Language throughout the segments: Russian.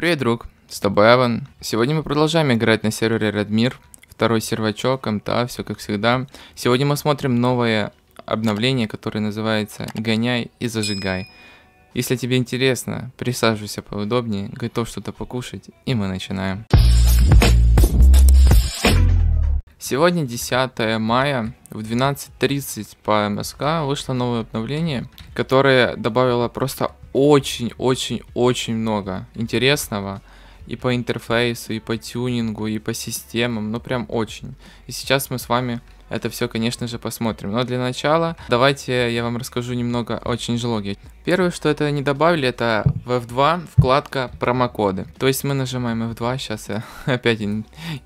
Привет, друг, с тобой Эван. Сегодня мы продолжаем играть на сервере Redmir, второй сервачок, МТА, все как всегда. Сегодня мы смотрим новое обновление, которое называется «Гоняй и зажигай». Если тебе интересно, присаживайся поудобнее, готов что-то покушать, и мы начинаем. Сегодня 10 мая в 12.30 по МСК вышло новое обновление, которое добавило просто очень-очень-очень много интересного и по интерфейсу, и по тюнингу, и по системам, ну прям очень. И сейчас мы с вами это все, конечно же, посмотрим. Но для начала давайте я вам расскажу немного о ченджлоге. Первое, что это не добавили, это в F2 вкладка промокоды. То есть мы нажимаем F2, сейчас я опять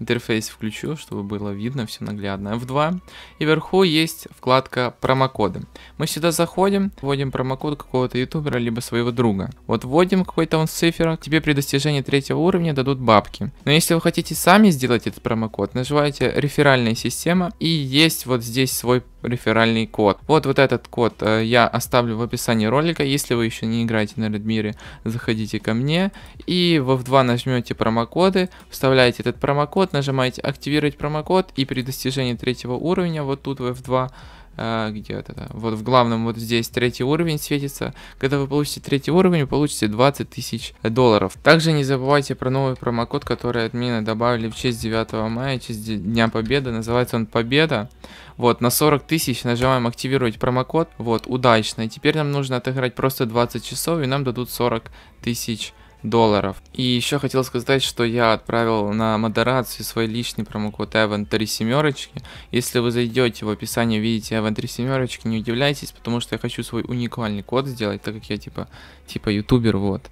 интерфейс включу, чтобы было видно все наглядно. F2 и вверху есть вкладка промокоды. Мы сюда заходим, вводим промокод какого-то ютубера, либо своего друга. Вот вводим какой-то он цифер, тебе при достижении третьего уровня дадут бабки. Но если вы хотите сами сделать этот промокод, нажимаете реферальная система и есть вот здесь свой реферальный код. Вот вот этот код э, я оставлю в описании ролика. Если вы еще не играете на Redmire, заходите ко мне. И в F2 нажмете промокоды, вставляете этот промокод, нажимаете активировать промокод. И при достижении третьего уровня, вот тут в F2, а, где вот это, вот в главном вот здесь третий уровень светится. Когда вы получите третий уровень, вы получите 20 тысяч долларов. Также не забывайте про новый промокод, который админы добавили в честь 9 мая, в честь Дня Победы. Называется он Победа. Вот, на 40 тысяч нажимаем активировать промокод. Вот, удачно. И теперь нам нужно отыграть просто 20 часов, и нам дадут 40 тысяч долларов долларов. И еще хотел сказать, что я отправил на модерацию свой личный промокод Evan 3 семерочки. Если вы зайдете в описание, видите Evan 3 семерочки, не удивляйтесь, потому что я хочу свой уникальный код сделать, так как я типа, типа ютубер, вот.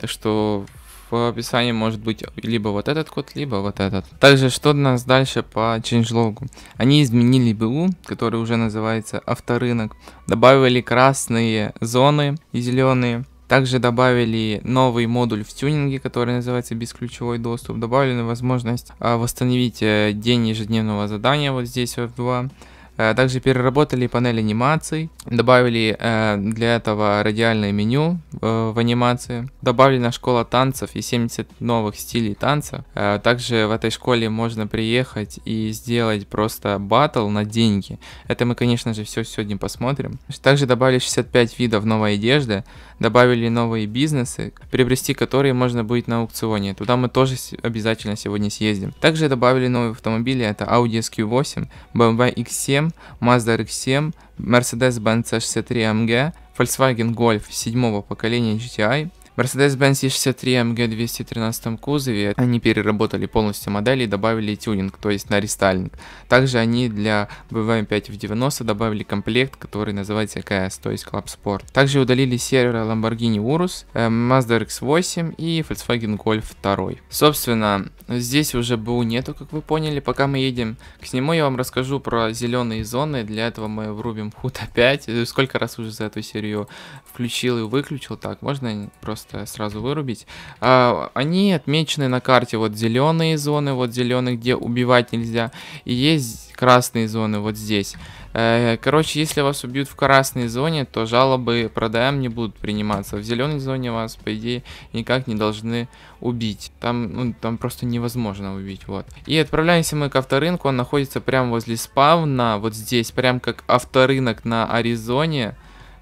Так что в описании может быть либо вот этот код, либо вот этот. Также, что у нас дальше по ченджлогу. Они изменили БУ, который уже называется авторынок, добавили красные зоны и зеленые, также добавили новый модуль в тюнинге, который называется бесключевой доступ. Добавлена возможность а, восстановить э, день ежедневного задания вот здесь вот 2. Э, также переработали панель анимаций, добавили э, для этого радиальное меню э, в анимации, добавлена школа танцев и 70 новых стилей танца. Также в этой школе можно приехать и сделать просто батл на деньги. Это мы, конечно же, все сегодня посмотрим. Также добавили 65 видов новой одежды, добавили новые бизнесы, приобрести которые можно будет на аукционе. Туда мы тоже обязательно сегодня съездим. Также добавили новые автомобили, это Audi SQ8, BMW X7, RX-7, Mazda RX-7, Mercedes-Benz C63 AMG, Volkswagen Golf 7 поколения GTI, Mercedes-Benz E63 MG 213 кузове они переработали полностью модель и добавили тюнинг, то есть на рестайлинг. Также они для BMW 5 в 90 добавили комплект, который называется КС, то есть Club Sport. Также удалили сервера Lamborghini Urus, э, Mazda RX-8 и Volkswagen Golf 2. Собственно, здесь уже БУ нету, как вы поняли, пока мы едем к нему, я вам расскажу про зеленые зоны, для этого мы врубим HUD опять, сколько раз уже за эту серию включил и выключил, так, можно просто просто сразу вырубить. А, они отмечены на карте. Вот зеленые зоны, вот зеленые, где убивать нельзя. И есть красные зоны вот здесь. Э, короче, если вас убьют в красной зоне, то жалобы продаем не будут приниматься. В зеленой зоне вас, по идее, никак не должны убить. Там, ну, там просто невозможно убить, вот. И отправляемся мы к авторынку. Он находится прямо возле спавна, вот здесь, прям как авторынок на Аризоне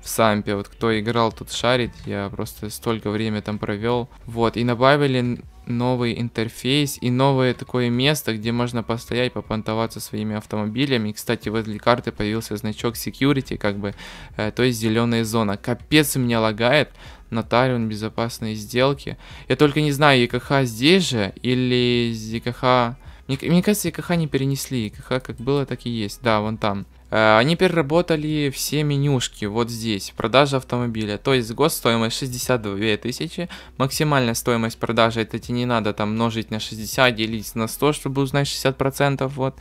в сампе. Вот кто играл, тут шарит. Я просто столько времени там провел. Вот, и добавили новый интерфейс и новое такое место, где можно постоять, попонтоваться своими автомобилями. И, кстати, возле карты появился значок security, как бы, э, то есть зеленая зона. Капец, меня лагает. Нотариум безопасные сделки. Я только не знаю, ЕКХ здесь же или ЕКХ... Мне, мне кажется, ЕКХ не перенесли. ЕКХ как было, так и есть. Да, вон там. Э, они переработали все менюшки вот здесь, продажа автомобиля. То есть госстоимость 62 тысячи, максимальная стоимость продажи, это тебе не надо там множить на 60, делить на 100, чтобы узнать 60%. Вот.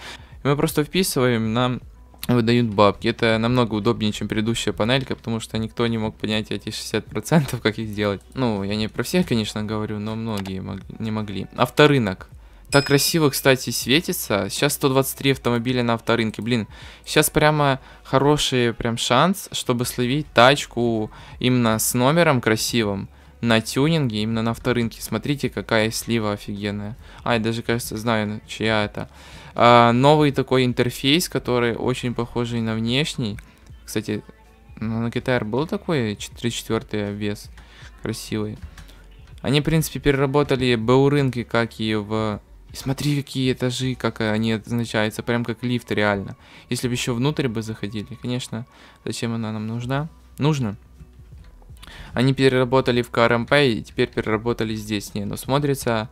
мы просто вписываем, нам выдают бабки. Это намного удобнее, чем предыдущая панелька, потому что никто не мог понять эти 60%, как их сделать. Ну, я не про всех, конечно, говорю, но многие мог... не могли. Авторынок. Так красиво, кстати, светится. Сейчас 123 автомобиля на авторынке. Блин, сейчас прямо хороший прям шанс, чтобы словить тачку именно с номером красивым на тюнинге, именно на авторынке. Смотрите, какая слива офигенная. Ай, даже, кажется, знаю, чья это. А, новый такой интерфейс, который очень похожий на внешний. Кстати, ну, на гитар был такой 3 вес красивый. Они, в принципе, переработали БУ рынки, как и в и смотри, какие этажи, как они означаются, прям как лифт реально. Если бы еще внутрь бы заходили, конечно, зачем она нам нужна? Нужно. Они переработали в КРМП и теперь переработали здесь. Не, но ну, смотрится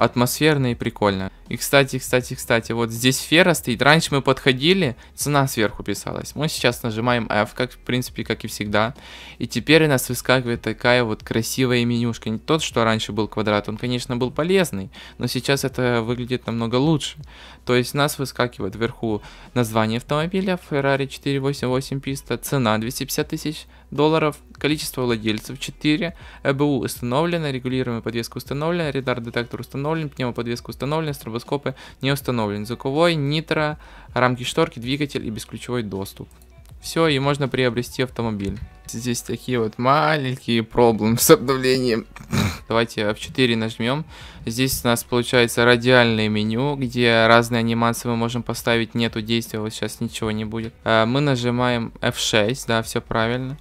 атмосферно и прикольно. И, кстати, кстати, кстати, вот здесь сфера стоит. Раньше мы подходили, цена сверху писалась. Мы сейчас нажимаем F, как в принципе, как и всегда. И теперь у нас выскакивает такая вот красивая менюшка. Не тот, что раньше был квадрат, он, конечно, был полезный, но сейчас это выглядит намного лучше. То есть у нас выскакивает вверху название автомобиля Ferrari 488 pista цена 250 тысяч, долларов, количество владельцев 4, ЭБУ установлено, регулируемая подвеска установлена, радар-детектор установлен, пневмоподвеска установлена, стробоскопы не установлены, звуковой, нитро, рамки шторки, двигатель и бесключевой доступ. Все, и можно приобрести автомобиль. Здесь такие вот маленькие проблемы с обновлением. Давайте F4 нажмем. Здесь у нас получается радиальное меню, где разные анимации мы можем поставить. Нету действия, вот сейчас ничего не будет. Э, мы нажимаем F6, да, все правильно.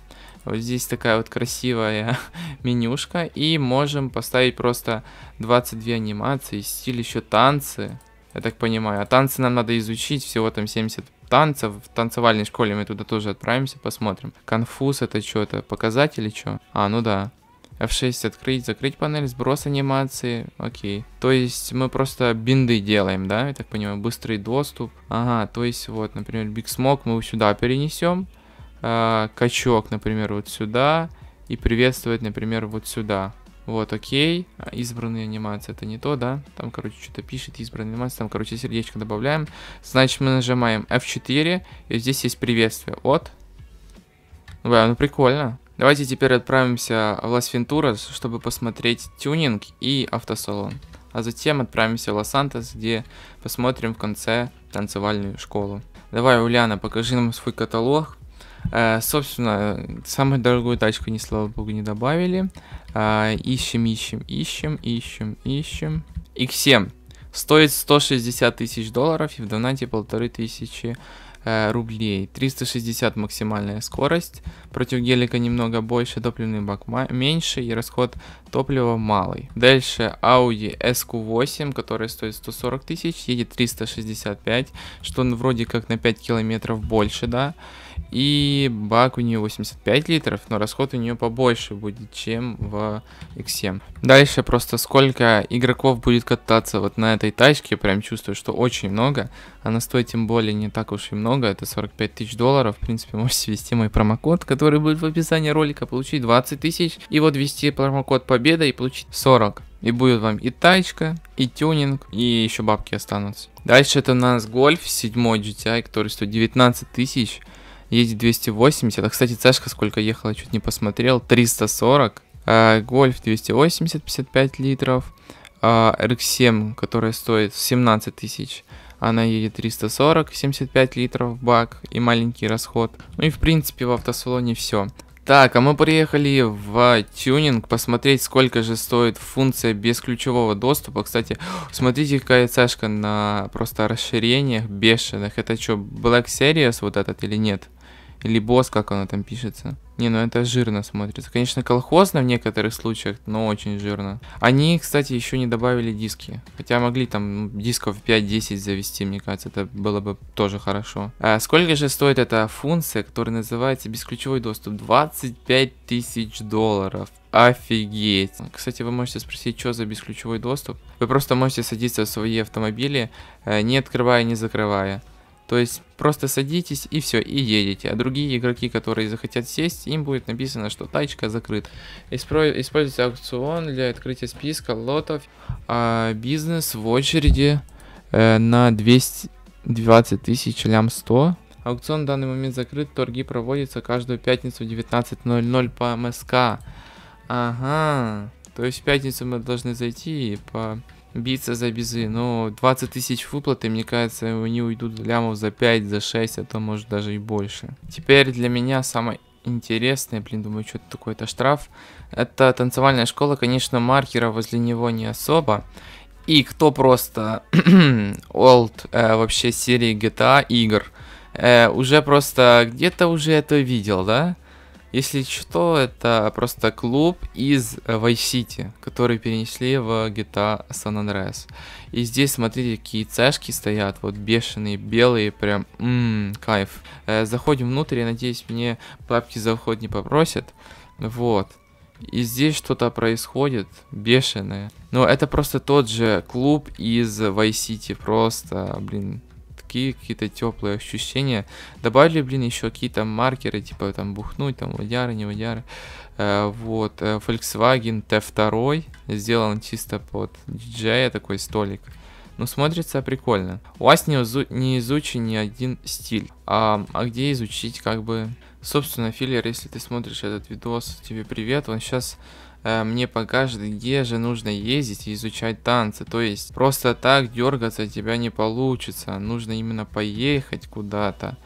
Вот здесь такая вот красивая менюшка. И можем поставить просто 22 анимации, стиль еще танцы. Я так понимаю. А танцы нам надо изучить, всего там 70 танцев. В танцевальной школе мы туда тоже отправимся, посмотрим. Конфуз это что-то, это, или что? А, ну да. F6 открыть, закрыть панель, сброс анимации, окей. То есть мы просто бинды делаем, да, я так понимаю, быстрый доступ. Ага, то есть вот, например, Big Smoke мы сюда перенесем э, качок, например, вот сюда и приветствовать, например, вот сюда. Вот, окей. А, избранные анимации, это не то, да? Там, короче, что-то пишет, избранные анимации. Там, короче, сердечко добавляем. Значит, мы нажимаем F4, и здесь есть приветствие. Вот. Бля, ну прикольно. Давайте теперь отправимся в Лас-Вентурас, чтобы посмотреть тюнинг и автосалон. А затем отправимся в Лос-Сантос, где посмотрим в конце танцевальную школу. Давай, Ульяна, покажи нам свой каталог, Э, собственно, самую дорогую тачку, не слава богу, не добавили. Э, ищем, ищем, ищем, ищем, ищем. X7 стоит 160 тысяч долларов и в донате полторы тысячи э, рублей. 360 максимальная скорость, против гелика немного больше, топливный бак меньше и расход топлива малый. Дальше Audi SQ8, который стоит 140 тысяч, едет 365, что он вроде как на 5 километров больше, да. И бак у нее 85 литров, но расход у нее побольше будет, чем в X7. Дальше просто сколько игроков будет кататься вот на этой тачке, прям чувствую, что очень много. Она стоит тем более не так уж и много, это 45 тысяч долларов. В принципе, можете ввести мой промокод, который будет в описании ролика, получить 20 тысяч. И вот ввести промокод победа и получить 40. И будет вам и тачка, и тюнинг, и еще бабки останутся. Дальше это у нас гольф, 7 GTI, который стоит 19 тысяч едет 280. А, кстати, Цашка сколько ехала, чуть не посмотрел. 340. А, Гольф 280, 55 литров. А, RX-7, которая стоит 17 тысяч. Она едет 340, 75 литров бак и маленький расход. Ну и в принципе в автосалоне все. Так, а мы приехали в тюнинг посмотреть, сколько же стоит функция без ключевого доступа. Кстати, смотрите, какая цашка на просто расширениях бешеных. Это что, Black Series вот этот или нет? Или босс, как оно там пишется. Не, ну это жирно смотрится. Конечно, колхозно в некоторых случаях, но очень жирно. Они, кстати, еще не добавили диски. Хотя могли там ну, дисков 5-10 завести, мне кажется, это было бы тоже хорошо. А сколько же стоит эта функция, которая называется бесключевой доступ? 25 тысяч долларов. Офигеть. Кстати, вы можете спросить, что за бесключевой доступ? Вы просто можете садиться в свои автомобили, э, не открывая, не закрывая. То есть просто садитесь и все, и едете. А другие игроки, которые захотят сесть, им будет написано, что тачка закрыта. Используйте аукцион для открытия списка лотов. А бизнес в очереди э, на 220 тысяч лям 100. Аукцион в данный момент закрыт, торги проводятся каждую пятницу в 19.00 по МСК. Ага, то есть в пятницу мы должны зайти и по биться за безы, Но 20 тысяч выплаты, мне кажется, они уйдут лямов за 5, за 6, а то может даже и больше. Теперь для меня самое интересное, блин, думаю, что это такое-то штраф. Это танцевальная школа, конечно, маркера возле него не особо. И кто просто Old э, вообще серии GTA игр, э, уже просто где-то уже это видел, да? Если что, это просто клуб из Vice City, который перенесли в GTA San Andreas. И здесь, смотрите, какие цешки стоят, вот бешеные, белые, прям, ммм, кайф. Э, заходим внутрь, я надеюсь, мне папки за вход не попросят. Вот. И здесь что-то происходит бешеное. Но это просто тот же клуб из Vice City, просто, блин, такие какие-то теплые ощущения. Добавили, блин, еще какие-то маркеры, типа там бухнуть, там водяры, не водяры. Э, вот, э, Volkswagen T2 сделан чисто под DJI такой столик. Ну, смотрится прикольно. У вас не, изу не изучен ни один стиль. А, а где изучить, как бы... Собственно, филлер, если ты смотришь этот видос, тебе привет, он сейчас э, мне покажет, где же нужно ездить и изучать танцы. То есть просто так дергаться тебя не получится, нужно именно поехать куда-то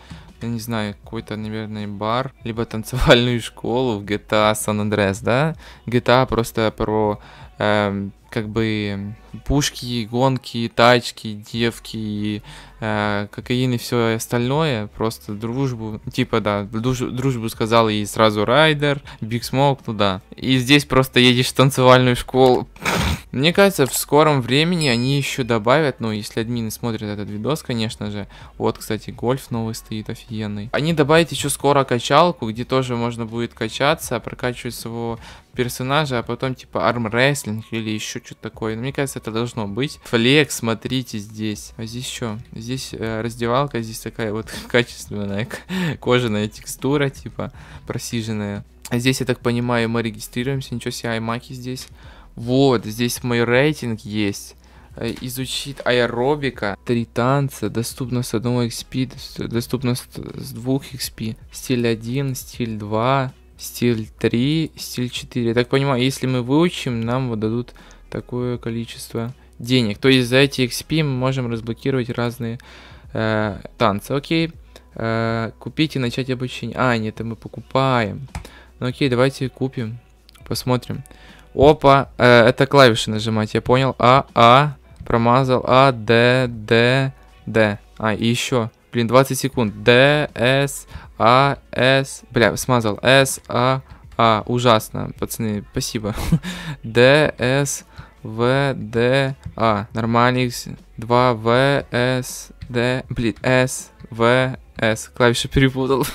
я не знаю, какой-то, наверное, бар, либо танцевальную школу в GTA San Andreas, да? GTA просто про э, как бы пушки, гонки, тачки, девки, э, кокаин и все остальное, просто дружбу, типа, да, друж, дружбу сказал и сразу Райдер, Биг Смок туда. Ну и здесь просто едешь в танцевальную школу. Мне кажется, в скором времени они еще добавят, ну, если админы смотрят этот видос, конечно же. Вот, кстати, гольф новый стоит офигенный. Они добавят еще скоро качалку, где тоже можно будет качаться, прокачивать своего персонажа, а потом типа армрестлинг или еще что-то такое. Но мне кажется, это должно быть. Флекс, смотрите здесь. А здесь что? Здесь э, раздевалка, здесь такая вот качественная кожаная текстура, типа просиженная. А здесь, я так понимаю, мы регистрируемся, ничего себе, аймаки здесь. Вот, здесь мой рейтинг есть. Э, Изучит аэробика. Три танца. Доступно с одного XP. Доступно с двух XP. Стиль 1, стиль 2, стиль 3, стиль 4. Я так понимаю, если мы выучим, нам вот дадут такое количество денег. То есть за эти XP мы можем разблокировать разные э, танцы. Окей. Э, купить и начать обучение. А, нет, это мы покупаем. Ну окей, давайте купим. Посмотрим. Опа, э, это клавиши нажимать, я понял. А, А, промазал. А, Д, Д, Д. А, и еще. Блин, 20 секунд. Д, С, А, С. Бля, смазал. С, А, А. Ужасно, пацаны, спасибо. Д, С, В, Д, А. Нормаликс. 2, В, С, Д. Блин, С, В, С. Клавиши перепутал.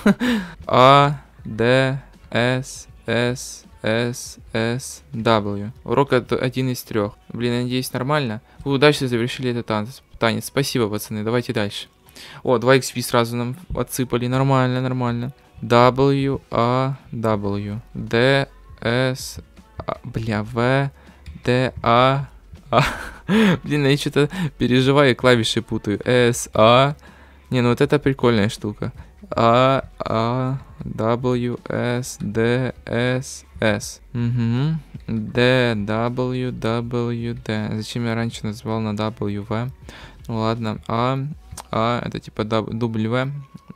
А, Д, С, С, S, S, W. Урок один из трех. Блин, я надеюсь, нормально. Вы удачно завершили этот танец. танец. Спасибо, пацаны, давайте дальше. О, 2 XP сразу нам отсыпали. Нормально, нормально. W, A, W. D, S, A, а, бля, V, D, A, A. Блин, я что-то переживаю, клавиши путаю. S, A. А. Не, ну вот это прикольная штука. А, А, W S S D WSDSS. Угу. D Зачем я раньше называл на W? V Ну ладно. А, а это типа W.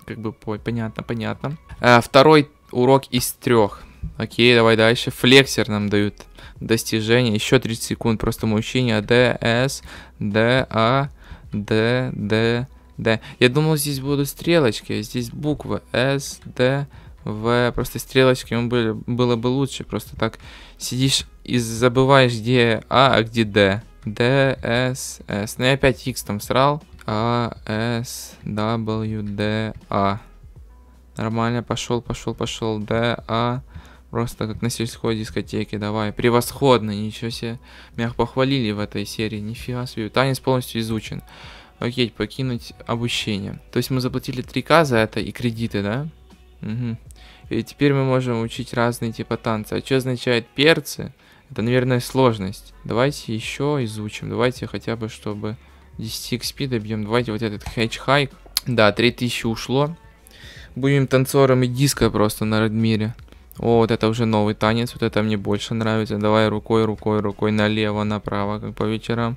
Как бы понятно, понятно. А, второй урок из трех. Окей, давай дальше. Флексер нам дают достижение. Еще 30 секунд просто мучения. D, S, D, A, а, D, D, Д. Я думал, здесь будут стрелочки, здесь буквы С, Д, В. Просто стрелочками были, было бы лучше. Просто так сидишь и забываешь, где А, а где Д. Д, С, С. Ну и опять X там срал. А, С, W, Д, А. Нормально, пошел, пошел, пошел. Д, А. Просто как на сельской дискотеке, давай. Превосходно, ничего себе. Меня похвалили в этой серии, нифига себе. Танец полностью изучен. Окей, покинуть обучение. То есть мы заплатили 3К за это и кредиты, да? Угу. И теперь мы можем учить разные типа танцы. А что означает перцы? Это, наверное, сложность. Давайте еще изучим. Давайте хотя бы, чтобы 10 XP добьем. Давайте вот этот хэтч-хайк. Да, 3000 ушло. Будем танцором и диско просто на Радмире. О, вот это уже новый танец, вот это мне больше нравится. Давай рукой, рукой, рукой, налево, направо, как по вечерам.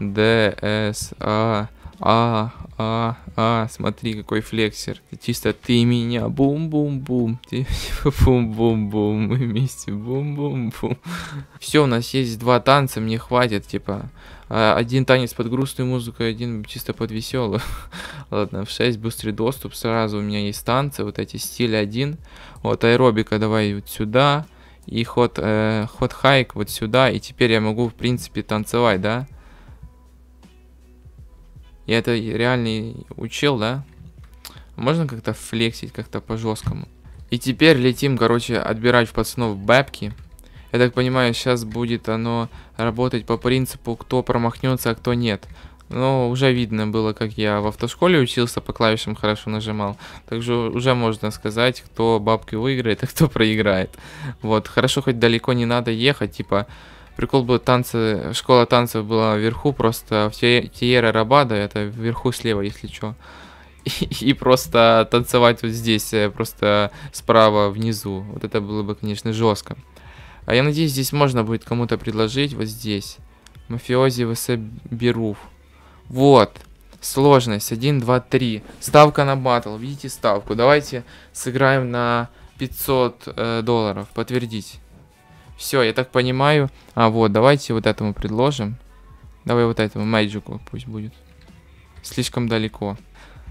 Д, С, А, а, а, а, смотри, какой флексер. Ты чисто ты меня, бум-бум-бум. Ты бум-бум-бум. Мы вместе бум-бум-бум. Все, у нас есть два танца, мне хватит, типа. А, один танец под грустную музыку, один чисто под веселую. Ладно, в 6 быстрый доступ. Сразу у меня есть танцы, вот эти стили один. Вот аэробика давай вот сюда. И ход, э, ход хайк вот сюда. И теперь я могу, в принципе, танцевать, да? Я это реальный учил, да? Можно как-то флексить, как-то по-жесткому. И теперь летим, короче, отбирать в пацанов бабки. Я так понимаю, сейчас будет оно работать по принципу, кто промахнется, а кто нет. Но уже видно было, как я в автошколе учился, по клавишам хорошо нажимал. Также уже можно сказать, кто бабки выиграет, а кто проиграет. Вот, хорошо, хоть далеко не надо ехать, типа прикол был танцы, школа танцев была вверху, просто а в Тиера Рабада, это вверху слева, если что. И, и просто танцевать вот здесь, э, просто справа внизу. Вот это было бы, конечно, жестко. А я надеюсь, здесь можно будет кому-то предложить вот здесь. Мафиози ВС Беруф. Вот. Сложность 1, 2, 3. Ставка на батл. Видите ставку? Давайте сыграем на 500 э, долларов. Подтвердить. Все, я так понимаю. А, вот, давайте вот этому предложим. Давай вот этому, Мэджику пусть будет. Слишком далеко.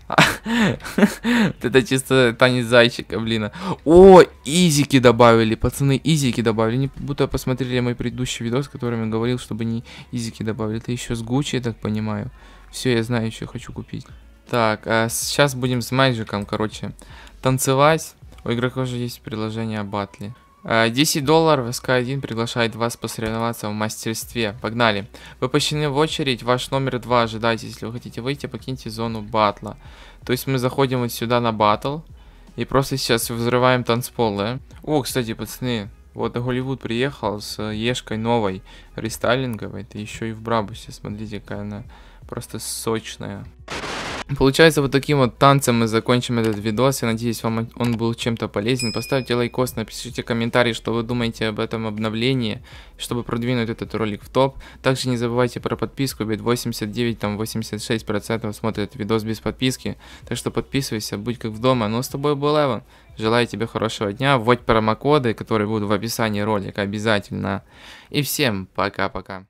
Это чисто танец зайчика, блин. О, изики добавили, пацаны, изики добавили. Не будто посмотрели мой предыдущий видос, в котором я говорил, чтобы не изики добавили. Это еще с Гуччи, я так понимаю. Все, я знаю, что хочу купить. Так, а сейчас будем с Мэджиком, короче, танцевать. У игроков же есть приложение о батле. 10 э, долларов, СК1 приглашает вас посоревноваться в мастерстве. Погнали. Выпущены в очередь, ваш номер 2 ожидайте. Если вы хотите выйти, покиньте зону батла. То есть мы заходим вот сюда на батл. И просто сейчас взрываем танцпол, О, кстати, пацаны, вот Голливуд приехал с Ешкой новой, рестайлинговой. Это еще и в Брабусе, смотрите, какая она просто сочная. Получается, вот таким вот танцем мы закончим этот видос. Я надеюсь, вам он был чем-то полезен. Поставьте лайкос, напишите комментарий, что вы думаете об этом обновлении, чтобы продвинуть этот ролик в топ. Также не забывайте про подписку, ведь 89, там 86% смотрят видос без подписки. Так что подписывайся, будь как в дома. Ну, с тобой был Эван. Желаю тебе хорошего дня. Вводь промокоды, которые будут в описании ролика обязательно. И всем пока-пока.